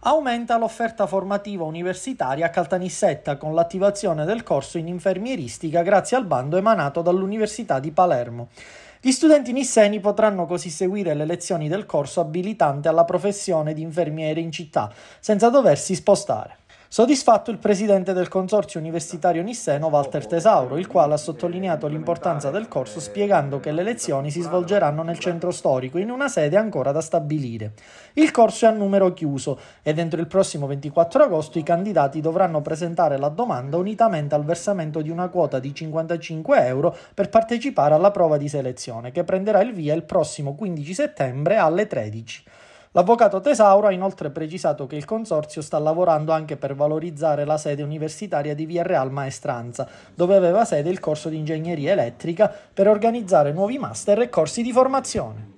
Aumenta l'offerta formativa universitaria a Caltanissetta con l'attivazione del corso in infermieristica grazie al bando emanato dall'Università di Palermo. Gli studenti nisseni potranno così seguire le lezioni del corso abilitante alla professione di infermiere in città, senza doversi spostare. Soddisfatto il presidente del Consorzio Universitario Nisseno Walter oh, Tesauro, il oh, quale ha oh, sottolineato eh, l'importanza del corso spiegando che le lezioni si svolgeranno nel centro storico in una sede ancora da stabilire. Il corso è a numero chiuso e dentro il prossimo 24 agosto i candidati dovranno presentare la domanda unitamente al versamento di una quota di 55 euro per partecipare alla prova di selezione che prenderà il via il prossimo 15 settembre alle 13. L'avvocato Tesauro ha inoltre precisato che il consorzio sta lavorando anche per valorizzare la sede universitaria di Via Real Maestranza, dove aveva sede il corso di ingegneria elettrica, per organizzare nuovi master e corsi di formazione.